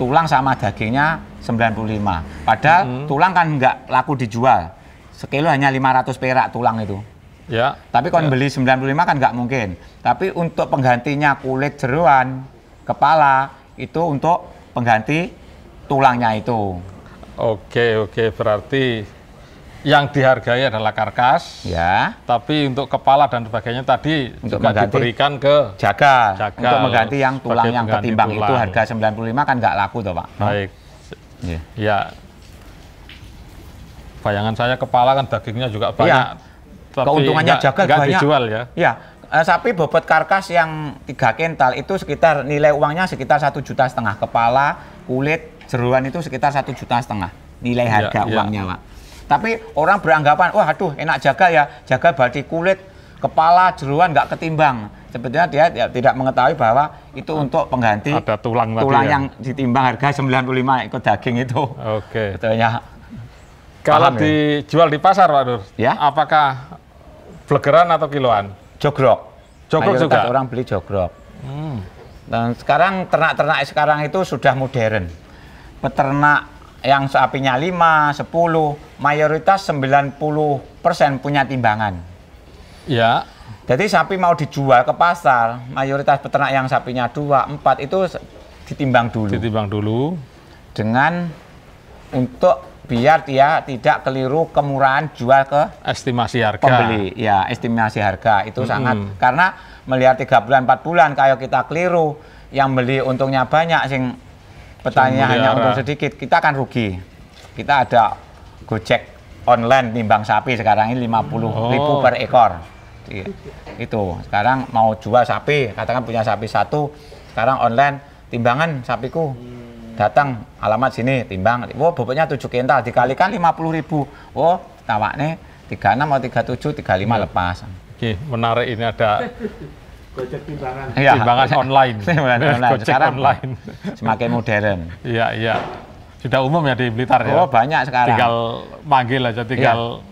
tulang sama dagingnya 95. Padahal mm -hmm. tulang kan nggak laku dijual. Sekilo hanya 500 perak tulang itu. Ya. Tapi kalau ya. beli 95 kan nggak mungkin. Tapi untuk penggantinya kulit jeruan, kepala itu untuk pengganti tulangnya itu. Oke, oke, berarti yang dihargai adalah karkas. Ya. Tapi untuk kepala dan sebagainya tadi untuk juga diberikan ke jaga. jaga untuk mengganti yang tulang yang ketimbang tulang. itu harga 95 kan nggak laku toh, Pak. Baik. Ya. ya. Bayangan saya kepala kan dagingnya juga iya. banyak. Tapi Keuntungannya enggak, jaga enggak banyak. dijual ya. Ya. Uh, sapi bobot karkas yang tiga kental itu sekitar nilai uangnya sekitar satu juta setengah kepala kulit jeruan itu sekitar satu juta setengah nilai iya, harga ya, uangnya ya. pak tapi orang beranggapan, wah aduh enak jaga ya, jaga berarti kulit, kepala, jeruan nggak ketimbang. Sebetulnya dia ya, tidak mengetahui bahwa itu untuk pengganti ada tulang, tulang ya. yang ya? ditimbang harga 95 ikut daging itu. Oke. Okay. Betulnya. Kalau ya? dijual di pasar Pak Nur, ya? apakah blegeran atau kiloan? Jogrok. Jogrok juga? orang beli jogrok. Hmm. Dan sekarang ternak-ternak sekarang itu sudah modern. Peternak yang sapinya 5, 10, mayoritas 90% punya timbangan. Ya. Jadi sapi mau dijual ke pasar, mayoritas peternak yang sapinya 2, 4 itu ditimbang dulu. Ditimbang dulu. Dengan untuk biar dia tidak keliru kemurahan jual ke estimasi harga. Pembeli, ya, estimasi harga itu -hmm. sangat karena melihat tiga bulan 4 bulan kayak kita keliru, yang beli untungnya banyak sing petaninya hanya untuk sedikit, kita akan rugi. Kita ada Gojek online timbang sapi sekarang ini 50 oh. ribu per ekor. Iya. Itu sekarang mau jual sapi, katakan punya sapi satu, sekarang online timbangan sapiku datang alamat sini timbang. wo oh, bobotnya 7 kental dikalikan 50 ribu. Oh, tawaknya 36 atau 37, 35 hmm. lepas. Oke, menarik ini ada Gojek timbangan. ya. timbangan online. Timbangan [LAUGHS] online. Gojek Sekarang online. Semakin modern. Iya, iya. Sudah umum ya di Blitar oh, ya? Oh, banyak sekarang. Tinggal manggil aja, iya. tinggal ya.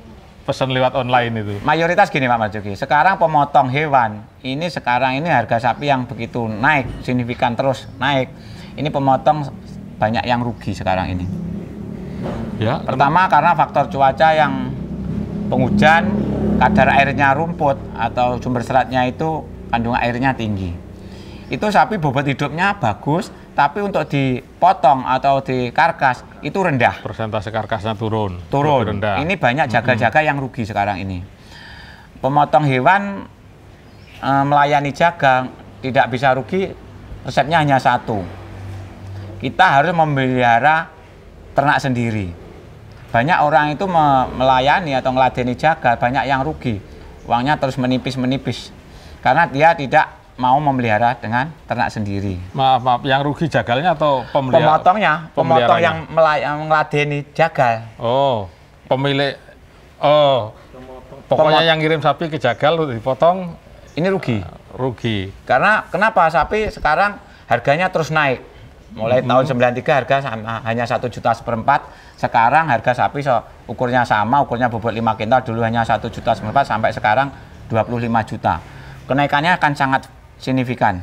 pesan lewat online itu. Mayoritas gini Pak Marjuki, sekarang pemotong hewan, ini sekarang ini harga sapi yang begitu naik, signifikan terus naik. Ini pemotong banyak yang rugi sekarang ini. Ya, Pertama karena faktor cuaca yang penghujan, kadar airnya rumput atau sumber seratnya itu kandungan airnya tinggi. Itu sapi bobot hidupnya bagus, tapi untuk dipotong atau di karkas itu rendah. Persentase karkasnya turun. Turun. rendah. Ini banyak jaga-jaga yang rugi sekarang ini. Pemotong hewan e, melayani jaga tidak bisa rugi, resepnya hanya satu. Kita harus memelihara ternak sendiri. Banyak orang itu melayani atau ngeladeni jaga, banyak yang rugi. Uangnya terus menipis-menipis karena dia tidak mau memelihara dengan ternak sendiri. Maaf, maaf, yang rugi jagalnya atau pemelihara? Pemotongnya, pemotong yang meladeni jagal. Oh, pemilik, oh, pokoknya Pemot yang ngirim sapi ke jagal dipotong. Ini rugi. Eh, rugi. Karena kenapa sapi sekarang harganya terus naik. Mulai -hmm. tahun 93 harga sama, hanya satu juta seperempat. Sekarang harga sapi so, ukurnya sama, ukurnya bobot 5 kintal dulu hanya satu juta seperempat sampai sekarang 25 juta kenaikannya akan sangat signifikan.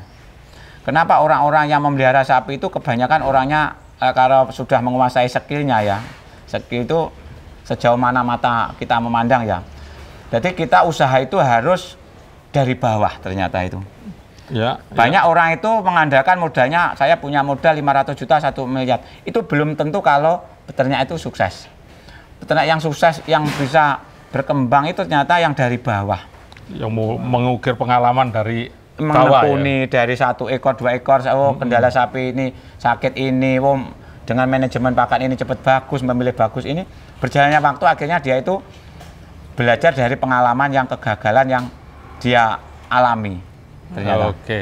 Kenapa orang-orang yang memelihara sapi itu kebanyakan orangnya eh, kalau sudah menguasai skillnya ya, skill itu sejauh mana mata kita memandang ya. Jadi kita usaha itu harus dari bawah ternyata itu. Ya, Banyak ya. orang itu mengandalkan modalnya, saya punya modal 500 juta, satu miliar. Itu belum tentu kalau peternak itu sukses. Peternak yang sukses, yang bisa berkembang itu ternyata yang dari bawah yang mau mengukir pengalaman dari ya? menekuni ya? dari satu ekor dua ekor oh kendala hmm. sapi ini sakit ini oh dengan manajemen pakan ini cepat bagus memilih bagus ini berjalannya waktu akhirnya dia itu belajar dari pengalaman yang kegagalan yang dia alami ternyata. Oke.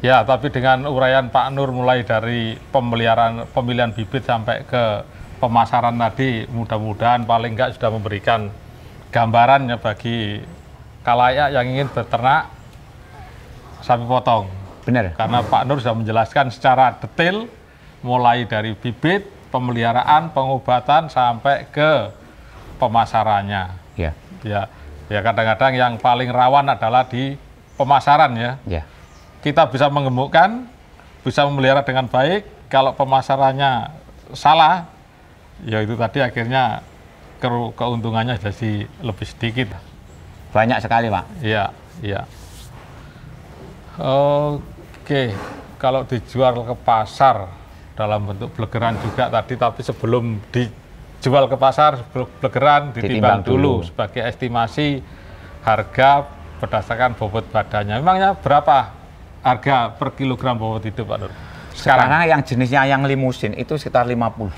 Ya, tapi dengan uraian Pak Nur mulai dari pemeliharaan pemilihan bibit sampai ke pemasaran tadi, mudah-mudahan paling enggak sudah memberikan gambarannya bagi kalayak yang ingin berternak sapi potong. Benar. Karena Pak Nur sudah menjelaskan secara detail mulai dari bibit, pemeliharaan, pengobatan sampai ke pemasarannya. Ya. Ya. Ya kadang-kadang yang paling rawan adalah di pemasaran ya. Ya. Kita bisa menggemukkan, bisa memelihara dengan baik. Kalau pemasarannya salah, ya itu tadi akhirnya keuntungannya jadi lebih sedikit. Banyak sekali, Pak. Iya, iya. Oke, kalau dijual ke pasar dalam bentuk blegeran juga tadi, tapi sebelum dijual ke pasar, blegeran ditimbang, ditimbang dulu. dulu sebagai estimasi harga berdasarkan bobot badannya. Memangnya berapa harga per kilogram bobot itu Pak Nur? Sekarang, Sekarang yang jenisnya yang limusin itu sekitar 50.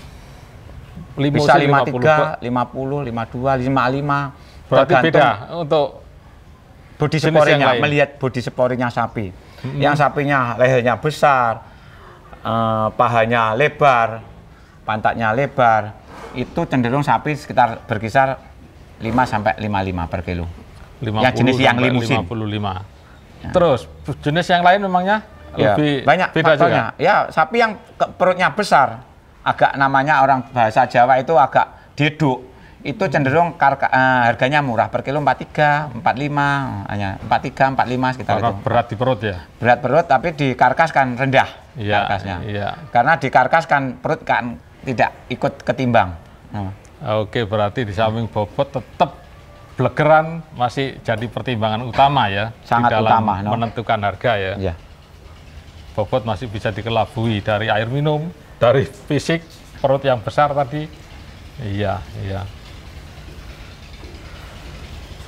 Limusin Bisa 53, 50, 50 52, 55, Berarti beda untuk body sporingnya, melihat body sporingnya sapi. Mm hmm. Yang sapinya lehernya besar, eh, pahanya lebar, pantatnya lebar, itu cenderung sapi sekitar berkisar 5 sampai 55 per kilo. 50 yang jenis yang limusin. 55. Ya. Terus jenis yang lain memangnya ya, lebih banyak beda juga. Ya, sapi yang perutnya besar agak namanya orang bahasa Jawa itu agak deduk itu cenderung kar uh, eh, harganya murah per kilo 43, 45, hanya 43, 45 sekitar Karena itu. berat di perut ya? Berat perut tapi di karkas kan rendah ya, karkasnya. Ya. Karena di karkas kan perut kan tidak ikut ketimbang. Hmm. Oke, berarti di samping bobot tetap blegeran masih jadi pertimbangan utama ya Sangat di dalam utama, no? menentukan harga ya. ya. Bobot masih bisa dikelabui dari air minum, dari fisik perut yang besar tadi. Iya, iya.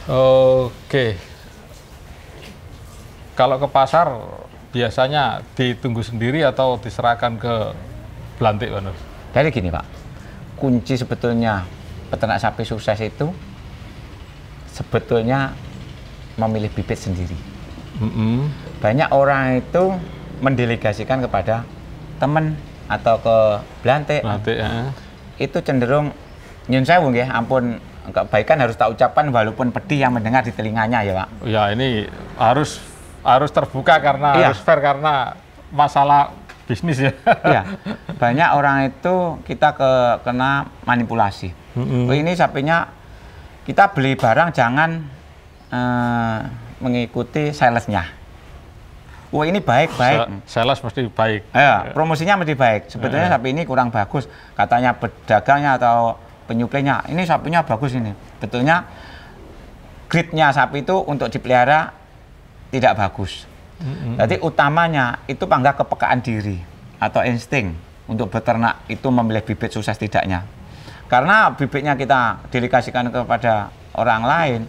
Oke. Kalau ke pasar biasanya ditunggu sendiri atau diserahkan ke belantik, Pak Nur? Dari gini, Pak. Kunci sebetulnya peternak sapi sukses itu sebetulnya memilih bibit sendiri. Mm -hmm. Banyak orang itu mendelegasikan kepada teman atau ke belantik. Belantik, ya. Itu cenderung nyun sewu ya, ampun kebaikan harus tak ucapan, walaupun pedih yang mendengar di telinganya ya pak ya ini harus harus terbuka karena iya. harus fair karena masalah bisnis ya iya [LAUGHS] banyak orang itu kita ke kena manipulasi mm-hmm. ini sapinya kita beli barang jangan eh, mengikuti salesnya Wah ini baik baik. Sales mesti baik. Ya, promosinya mesti baik. Sebetulnya iya. sapi ini kurang bagus. Katanya pedagangnya atau penyuplainya ini sapinya bagus ini betulnya gridnya sapi itu untuk dipelihara tidak bagus jadi utamanya itu panggah kepekaan diri atau insting untuk beternak itu memilih bibit sukses tidaknya karena bibitnya kita delegasikan kepada orang lain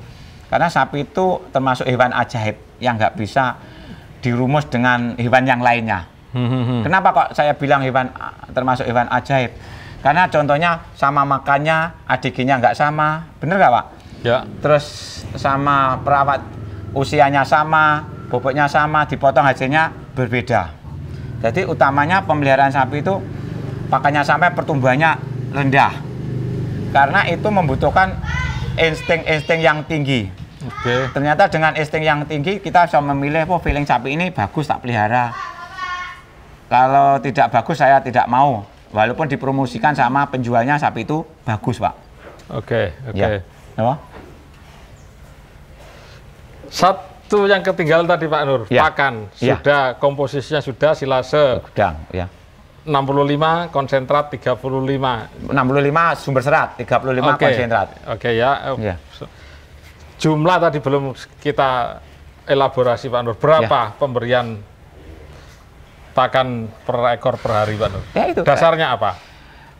karena sapi itu termasuk hewan ajaib yang nggak bisa dirumus dengan hewan yang lainnya. Hmm, hmm, hmm. Kenapa kok saya bilang hewan termasuk hewan ajaib? Karena contohnya sama makannya adiknya nggak sama, bener nggak pak? Ya. Terus sama perawat usianya sama, bobotnya sama, dipotong hasilnya berbeda. Jadi utamanya pemeliharaan sapi itu pakannya sampai pertumbuhannya rendah. Karena itu membutuhkan insting-insting yang tinggi. Okay. Ternyata dengan insting yang tinggi kita bisa memilih, oh feeling sapi ini bagus tak pelihara. Kalau tidak bagus saya tidak mau walaupun dipromosikan sama penjualnya sapi itu bagus pak oke okay, oke okay. ya. satu yang ketinggalan tadi Pak Nur ya. pakan ya. sudah komposisinya sudah silase sudah ya 65 konsentrat 35 65 sumber serat 35 okay. konsentrat oke okay, ya. Oh, ya jumlah tadi belum kita elaborasi Pak Nur berapa ya. pemberian takan per ekor per hari Pak Nur? Ya itu. Dasarnya apa?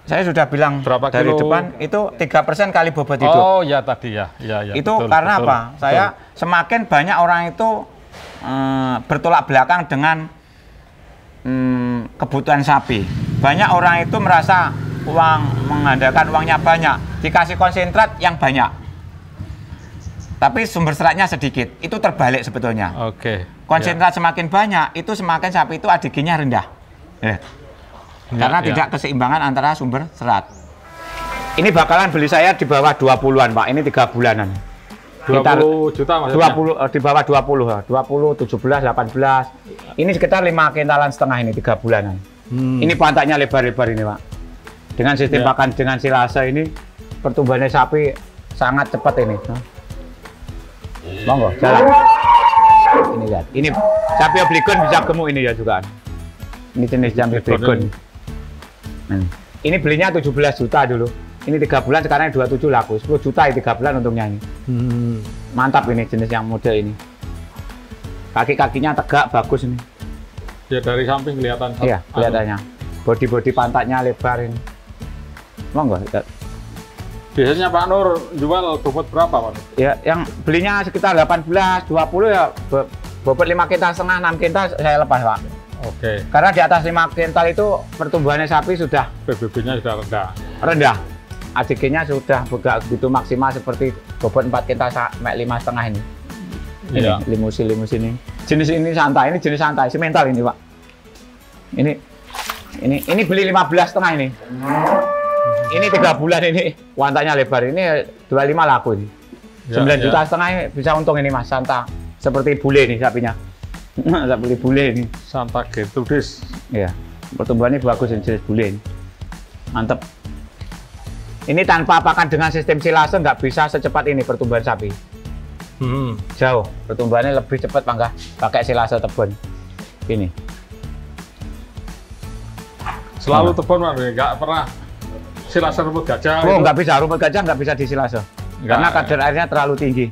Saya sudah bilang Berapa dari kilo? depan itu tiga persen kali bobot hidup. Oh ya tadi ya, ya, ya Itu betul, karena betul, apa? Betul. Saya semakin banyak orang itu hmm, bertolak belakang dengan hmm, kebutuhan sapi. Banyak orang itu merasa uang mengandalkan uangnya banyak, dikasih konsentrat yang banyak tapi sumber seratnya sedikit. Itu terbalik sebetulnya. Oke. Okay. Konsentrat yeah. semakin banyak, itu semakin sapi itu adg rendah. Yeah. Iya, Karena yeah, tidak keseimbangan antara sumber serat. Ini bakalan beli saya di bawah 20-an, Pak. Ini tiga bulanan. 20 sekitar, juta maksudnya? 20 eh, di bawah 20 20 17 18. Ini sekitar lima kintalan setengah ini tiga bulanan. Hmm. Ini pantatnya lebar-lebar ini, Pak. Dengan sistem yeah. pakan dengan silase ini pertumbuhannya sapi sangat cepat ini. Monggo, jalan ini lihat. Ini sapi oblikon bisa gemuk ini ya juga. Ini jenis sapi oblikon. Hmm. Ini belinya 17 juta dulu. Ini tiga bulan sekarang 27 laku. 10 juta tiga bulan untungnya ini. Hmm. Mantap ini jenis yang model ini. Kaki-kakinya tegak bagus ini. Ya dari samping kelihatan. Iya, kelihatannya. body body pantatnya lebar ini. Monggo. Biasanya Pak Nur jual bobot berapa, Pak? Ya, yang belinya sekitar 18, 20 ya bobot 5 kintal setengah 6 kintal saya lepas pak oke okay. karena di atas 5 kintal itu pertumbuhannya sapi sudah PBB-nya sudah rendah rendah ACG-nya sudah begitu maksimal seperti bobot 4 kintal 5 setengah ini iya. ini limusin limusin ini jenis ini santai ini jenis santai mental ini pak ini ini ini beli 15 setengah ini ini tiga bulan ini wantanya lebar ini 25 laku ini 9 ya, juta ya. setengah bisa untung ini mas Santa seperti bule nih sapinya seperti bule ini santa gitu, dis. ya pertumbuhannya bagus ini jenis bule ini mantep ini tanpa pakan dengan sistem silase nggak bisa secepat ini pertumbuhan sapi hmm. jauh pertumbuhannya lebih cepat bangga pakai silase tebon ini selalu hmm. tebon pak nggak pernah silase rumput gajah oh nggak bisa rumput gajah nggak bisa di disilase karena kadar airnya terlalu tinggi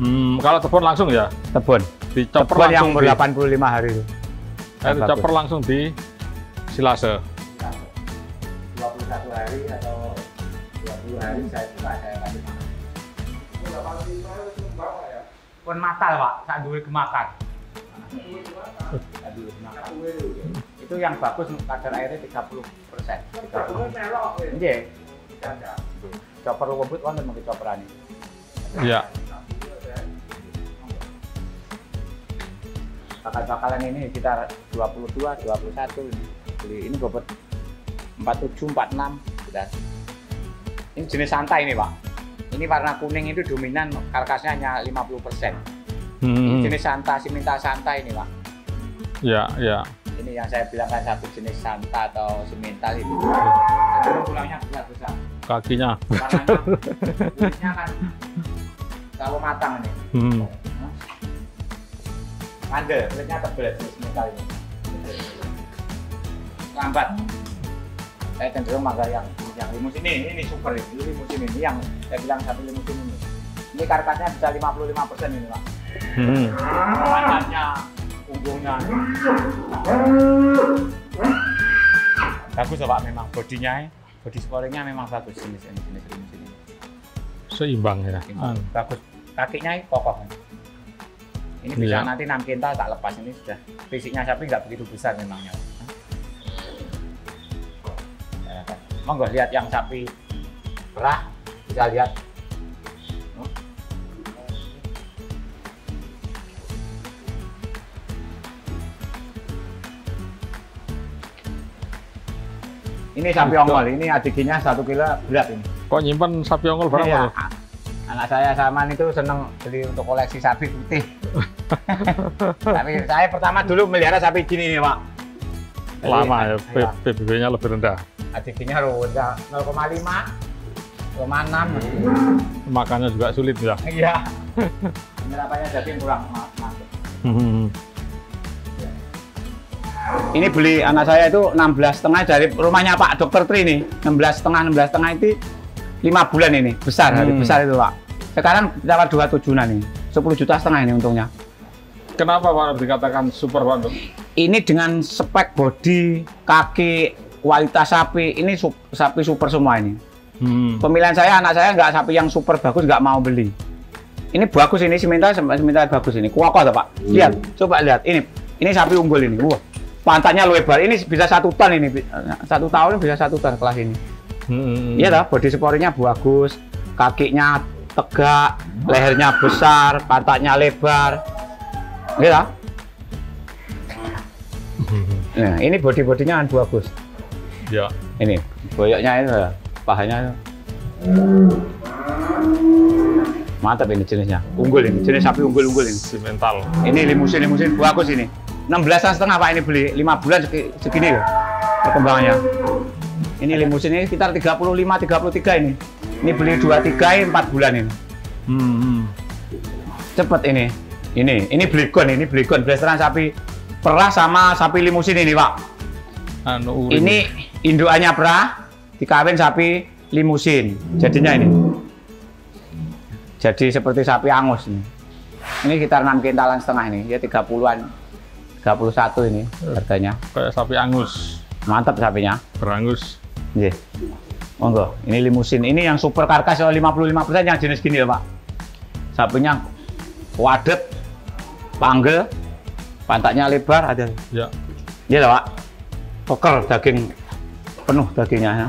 Hmm, kalau tebon langsung ya? Tebon. Dicoper tebon langsung eh, yang 85 di... hari itu. dicoper langsung di silase. 21 hari atau 20 hari saya buka ada Pun matal pak, saat duit kemakan. Itu yang bagus kadar airnya 30 persen. Iya. Coper lembut kan mungkin coperan ini. Iya. bakal-bakalan ini sekitar 22, 21 beli ini bobot 47, 46 jelas. Ini jenis santai ini pak. Ini warna kuning itu dominan karkasnya hanya 50 persen. Hmm. Ini jenis santa, siminta santai ini pak. Ya, ya. Ini yang saya bilang kan satu jenis santa atau simintal itu. Hmm. tulangnya besar-besar. Kakinya. Warnanya, kan kalau matang nih. Hmm. Mandel, kulitnya tebal jenis kali ini. Lambat. Saya cenderung maka yang yang limus ini, ini super ini, limus ini, ini yang saya bilang satu limus ini. Ini karkasnya bisa 55 persen ini pak. Hmm. Badannya, punggungnya. Bagus ya pak, memang bodinya, eh. body scoringnya memang bagus jenis ini, jenis ini. Seimbang ya. Seimbang. Bagus, kakinya eh, kokoh. Ini bisa yeah. nanti 6 kintal tak lepas ini sudah. Fisiknya sapi nggak begitu besar memangnya. Monggo lihat yang sapi perah, bisa lihat. Ini sapi ongol, ini adiknya satu kilo berat ini. Kok nyimpan sapi ongol berapa? Iya, anak saya Saman itu seneng beli untuk koleksi sapi putih. Tapi saya pertama dulu melihara sapi gini nih, Pak. Lama ya, PBB-nya lebih rendah. ADG-nya rendah, 0,5. 0,6. Makannya juga sulit ya? Iya. Penyerapannya daging kurang [LAUGHS] Ini beli anak saya itu 16 setengah dari rumahnya Pak Dokter Tri nih. 16 setengah, 16 setengah itu 5 bulan ini. Besar, hmm. hari besar itu Pak. Sekarang dapat 27 nih. 10 juta setengah ini untungnya. Kenapa Pak dikatakan super Pak Ini dengan spek body, kaki, kualitas sapi, ini su sapi super semua ini. Hmm. Pemilihan saya anak saya nggak sapi yang super bagus nggak mau beli. Ini bagus ini seminta seminta bagus ini. Kuokoh Pak. Hmm. Lihat, coba lihat ini. Ini sapi unggul ini. Wah, pantatnya lebar. Ini bisa satu ton ini. Satu tahun bisa satu ton kelas ini. Hmm. Iya body sporinya bagus, kakinya tegak, lehernya besar, pantatnya lebar. Gila. Nah, ini body-bodinya kan bagus. Ya. Ini boyoknya ini pahanya. Mantap ini jenisnya. Unggul ini, jenis sapi unggul-unggul ini. Simental. Ini limusin-limusin bagus ini. 16 setengah Pak ini beli, 5 bulan segini loh perkembangannya. Ini limusin ini sekitar 35 33 ini. Ini beli 3 4 bulan ini. Hmm. hmm. Cepet ini. Ini, ini blikon, ini blikon blasteran sapi perah sama sapi limusin ini, Pak. Anu, urin. ini induannya perah, dikawin sapi limusin. Jadinya ini. Jadi seperti sapi angus ini. Ini sekitar 6 kintalan setengah ini, ya tiga 30-an. satu ini harganya. Kayak sapi angus. Mantap sapinya. Berangus. Iya. Monggo, ini limusin. Ini yang super karkas 55% yang jenis gini ya, Pak. Sapinya wadet, Panggil pantatnya lebar ada. Ya. Iya, Pak. Koker daging penuh dagingnya. Ya.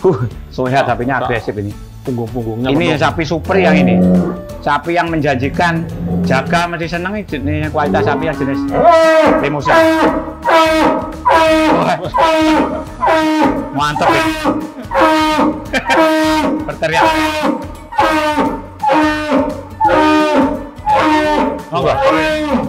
Huh, soalnya nah, sapinya agresif ini. Punggung-punggungnya. Ini penuh. sapi super yang ini. Sapi yang menjanjikan. Jaga masih seneng ini kualitas sapi yang jenis Limusa. Mantap ya. Berteriak. Vamos on.